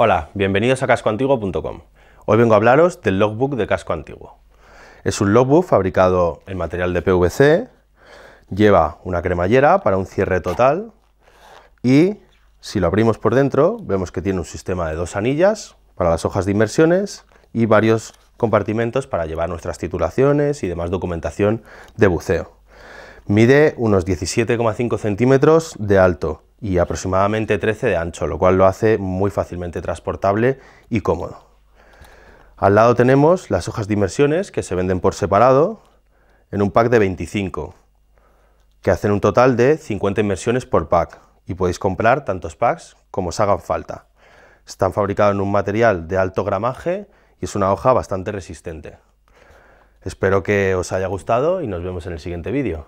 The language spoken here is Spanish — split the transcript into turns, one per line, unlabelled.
Hola, bienvenidos a cascoantiguo.com. Hoy vengo a hablaros del logbook de casco antiguo. Es un logbook fabricado en material de PVC, lleva una cremallera para un cierre total y si lo abrimos por dentro vemos que tiene un sistema de dos anillas para las hojas de inversiones y varios compartimentos para llevar nuestras titulaciones y demás documentación de buceo. Mide unos 17,5 centímetros de alto y aproximadamente 13 de ancho, lo cual lo hace muy fácilmente transportable y cómodo. Al lado tenemos las hojas de inmersiones que se venden por separado en un pack de 25, que hacen un total de 50 inmersiones por pack y podéis comprar tantos packs como os hagan falta. Están fabricados en un material de alto gramaje y es una hoja bastante resistente. Espero que os haya gustado y nos vemos en el siguiente vídeo.